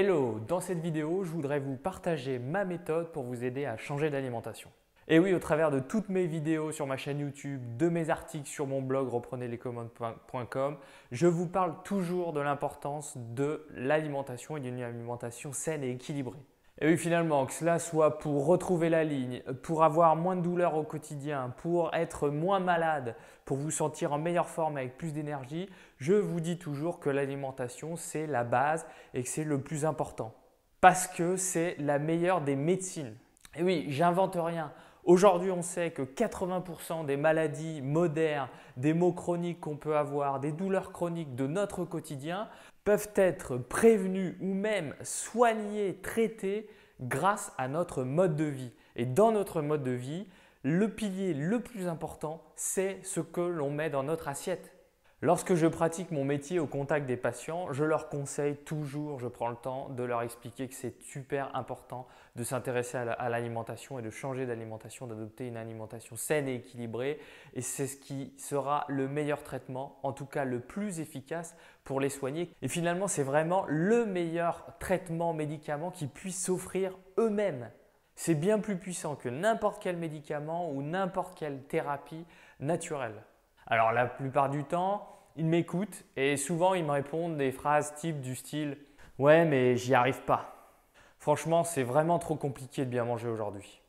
Hello, dans cette vidéo, je voudrais vous partager ma méthode pour vous aider à changer d'alimentation. Et oui, au travers de toutes mes vidéos sur ma chaîne YouTube, de mes articles sur mon blog reprenezlescommandes.com, je vous parle toujours de l'importance de l'alimentation et d'une alimentation saine et équilibrée. Et oui, finalement, que cela soit pour retrouver la ligne, pour avoir moins de douleurs au quotidien, pour être moins malade, pour vous sentir en meilleure forme avec plus d'énergie, je vous dis toujours que l'alimentation, c'est la base et que c'est le plus important. Parce que c'est la meilleure des médecines. Et oui, j'invente rien. Aujourd'hui, on sait que 80% des maladies modernes, des maux chroniques qu'on peut avoir, des douleurs chroniques de notre quotidien peuvent être prévenus ou même soignés, traités grâce à notre mode de vie. Et dans notre mode de vie, le pilier le plus important, c'est ce que l'on met dans notre assiette. Lorsque je pratique mon métier au contact des patients, je leur conseille toujours, je prends le temps de leur expliquer que c'est super important de s'intéresser à l'alimentation et de changer d'alimentation, d'adopter une alimentation saine et équilibrée. Et c'est ce qui sera le meilleur traitement, en tout cas le plus efficace pour les soigner. Et finalement, c'est vraiment le meilleur traitement médicament qu'ils puissent s'offrir eux-mêmes. C'est bien plus puissant que n'importe quel médicament ou n'importe quelle thérapie naturelle. Alors la plupart du temps, ils m'écoutent et souvent ils me répondent des phrases type du style Ouais, mais j'y arrive pas. Franchement, c'est vraiment trop compliqué de bien manger aujourd'hui.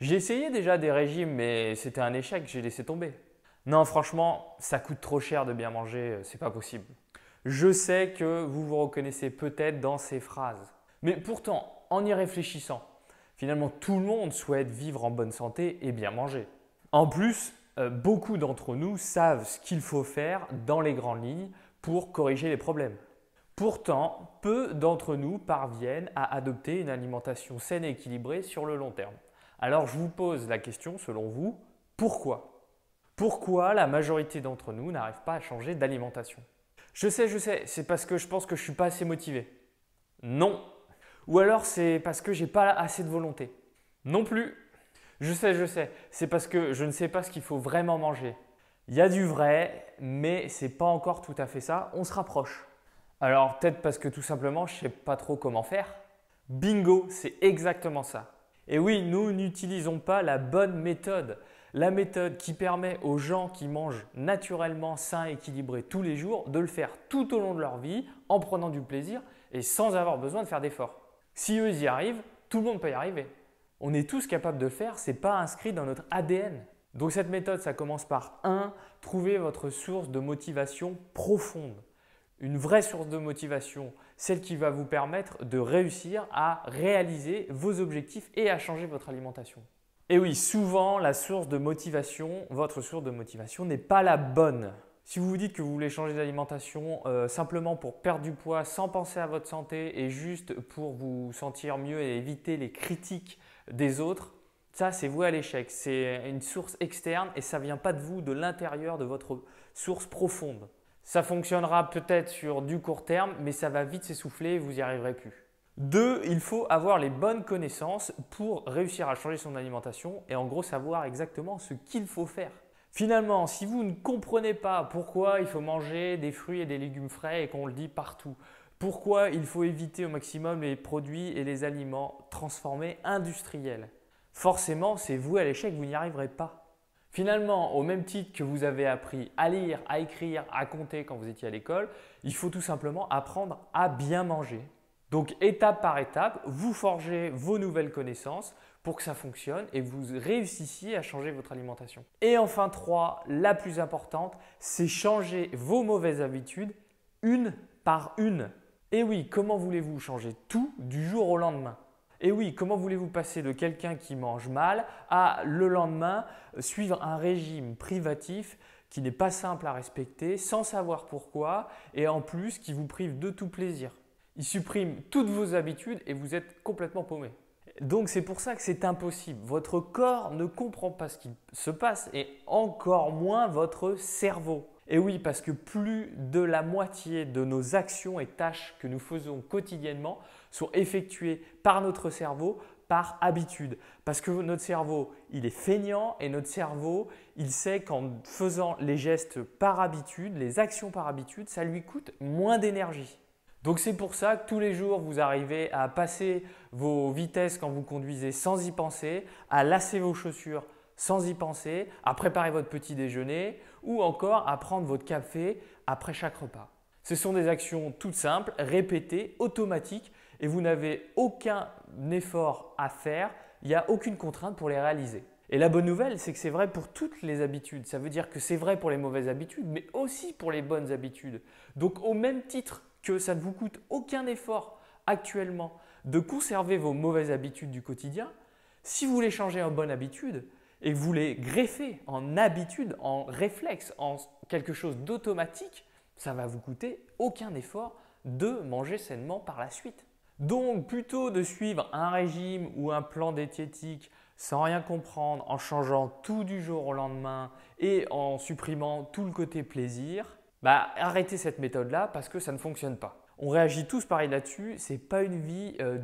J'ai essayé déjà des régimes, mais c'était un échec, j'ai laissé tomber. Non, franchement, ça coûte trop cher de bien manger, euh, c'est pas possible. Je sais que vous vous reconnaissez peut-être dans ces phrases. Mais pourtant, en y réfléchissant, finalement tout le monde souhaite vivre en bonne santé et bien manger. En plus, euh, beaucoup d'entre nous savent ce qu'il faut faire dans les grandes lignes pour corriger les problèmes. Pourtant, peu d'entre nous parviennent à adopter une alimentation saine et équilibrée sur le long terme. Alors je vous pose la question, selon vous, pourquoi Pourquoi la majorité d'entre nous n'arrive pas à changer d'alimentation Je sais, je sais, c'est parce que je pense que je ne suis pas assez motivé. Non. Ou alors c'est parce que j'ai pas assez de volonté. Non plus. Je sais, je sais. C'est parce que je ne sais pas ce qu'il faut vraiment manger. Il y a du vrai, mais c'est pas encore tout à fait ça. On se rapproche. Alors peut-être parce que tout simplement, je sais pas trop comment faire. Bingo, c'est exactement ça. Et oui, nous n'utilisons pas la bonne méthode. La méthode qui permet aux gens qui mangent naturellement sain, équilibré tous les jours, de le faire tout au long de leur vie, en prenant du plaisir et sans avoir besoin de faire d'efforts. Si eux y arrivent, tout le monde peut y arriver on est tous capables de faire, c'est pas inscrit dans notre ADN. Donc cette méthode, ça commence par 1, trouver votre source de motivation profonde. Une vraie source de motivation, celle qui va vous permettre de réussir à réaliser vos objectifs et à changer votre alimentation. Et oui, souvent la source de motivation, votre source de motivation n'est pas la bonne. Si vous vous dites que vous voulez changer d'alimentation euh, simplement pour perdre du poids sans penser à votre santé et juste pour vous sentir mieux et éviter les critiques des autres, ça c'est vous à l'échec. C'est une source externe et ça ne vient pas de vous, de l'intérieur de votre source profonde. Ça fonctionnera peut-être sur du court terme, mais ça va vite s'essouffler et vous n'y arriverez plus. Deux, il faut avoir les bonnes connaissances pour réussir à changer son alimentation et en gros savoir exactement ce qu'il faut faire. Finalement, si vous ne comprenez pas pourquoi il faut manger des fruits et des légumes frais et qu'on le dit partout, pourquoi il faut éviter au maximum les produits et les aliments transformés industriels Forcément, c'est vous à l'échec, vous n'y arriverez pas. Finalement, au même titre que vous avez appris à lire, à écrire, à compter quand vous étiez à l'école, il faut tout simplement apprendre à bien manger. Donc étape par étape, vous forgez vos nouvelles connaissances pour que ça fonctionne et vous réussissiez à changer votre alimentation. Et enfin 3, la plus importante, c'est changer vos mauvaises habitudes une par une. Et eh oui, comment voulez-vous changer tout du jour au lendemain et eh oui, comment voulez-vous passer de quelqu'un qui mange mal à le lendemain euh, suivre un régime privatif qui n'est pas simple à respecter, sans savoir pourquoi, et en plus qui vous prive de tout plaisir Il supprime toutes vos habitudes et vous êtes complètement paumé. Donc c'est pour ça que c'est impossible. Votre corps ne comprend pas ce qui se passe et encore moins votre cerveau. Et oui, parce que plus de la moitié de nos actions et tâches que nous faisons quotidiennement sont effectuées par notre cerveau, par habitude. Parce que notre cerveau, il est feignant et notre cerveau, il sait qu'en faisant les gestes par habitude, les actions par habitude, ça lui coûte moins d'énergie. Donc c'est pour ça que tous les jours, vous arrivez à passer vos vitesses quand vous conduisez sans y penser, à lasser vos chaussures sans y penser, à préparer votre petit déjeuner ou encore à prendre votre café après chaque repas. Ce sont des actions toutes simples, répétées, automatiques et vous n'avez aucun effort à faire, il n'y a aucune contrainte pour les réaliser. Et la bonne nouvelle, c'est que c'est vrai pour toutes les habitudes. Ça veut dire que c'est vrai pour les mauvaises habitudes, mais aussi pour les bonnes habitudes. Donc au même titre que ça ne vous coûte aucun effort actuellement de conserver vos mauvaises habitudes du quotidien, si vous voulez changer en bonne habitude, et que vous les greffez en habitude, en réflexe, en quelque chose d'automatique, ça va vous coûter aucun effort de manger sainement par la suite. Donc plutôt de suivre un régime ou un plan diététique sans rien comprendre, en changeant tout du jour au lendemain et en supprimant tout le côté plaisir, bah, arrêtez cette méthode-là parce que ça ne fonctionne pas on réagit tous pareil là-dessus. C'est pas une vie euh,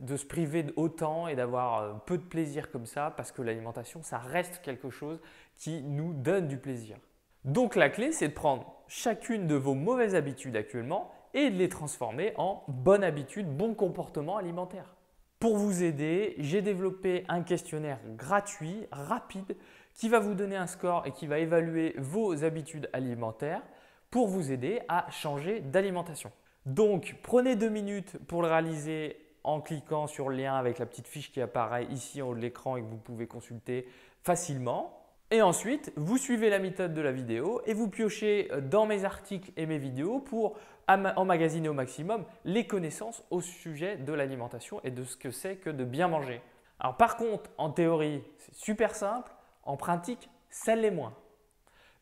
de se priver autant et d'avoir euh, peu de plaisir comme ça, parce que l'alimentation, ça reste quelque chose qui nous donne du plaisir. Donc la clé, c'est de prendre chacune de vos mauvaises habitudes actuellement et de les transformer en bonnes habitudes, bon comportement alimentaire. Pour vous aider, j'ai développé un questionnaire gratuit, rapide, qui va vous donner un score et qui va évaluer vos habitudes alimentaires pour vous aider à changer d'alimentation. Donc, prenez deux minutes pour le réaliser en cliquant sur le lien avec la petite fiche qui apparaît ici en haut de l'écran et que vous pouvez consulter facilement. Et ensuite, vous suivez la méthode de la vidéo et vous piochez dans mes articles et mes vidéos pour emmagasiner au maximum les connaissances au sujet de l'alimentation et de ce que c'est que de bien manger. Alors par contre, en théorie, c'est super simple, en pratique, ça l'est moins.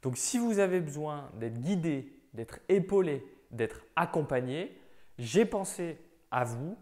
Donc si vous avez besoin d'être guidé, d'être épaulé, d'être accompagné, j'ai pensé à vous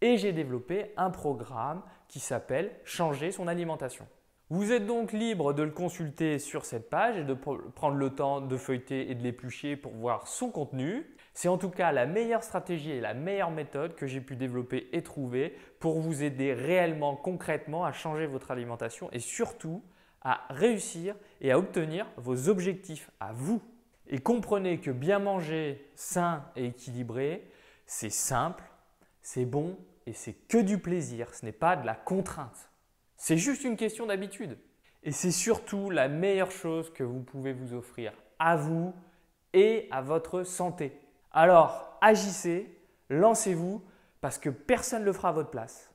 et j'ai développé un programme qui s'appelle Changer son alimentation. Vous êtes donc libre de le consulter sur cette page et de prendre le temps de feuilleter et de l'éplucher pour voir son contenu. C'est en tout cas la meilleure stratégie et la meilleure méthode que j'ai pu développer et trouver pour vous aider réellement, concrètement à changer votre alimentation et surtout à réussir et à obtenir vos objectifs à vous. Et comprenez que bien manger sain et équilibré, c'est simple, c'est bon et c'est que du plaisir, ce n'est pas de la contrainte. C'est juste une question d'habitude. Et c'est surtout la meilleure chose que vous pouvez vous offrir à vous et à votre santé. Alors, agissez, lancez-vous, parce que personne ne le fera à votre place.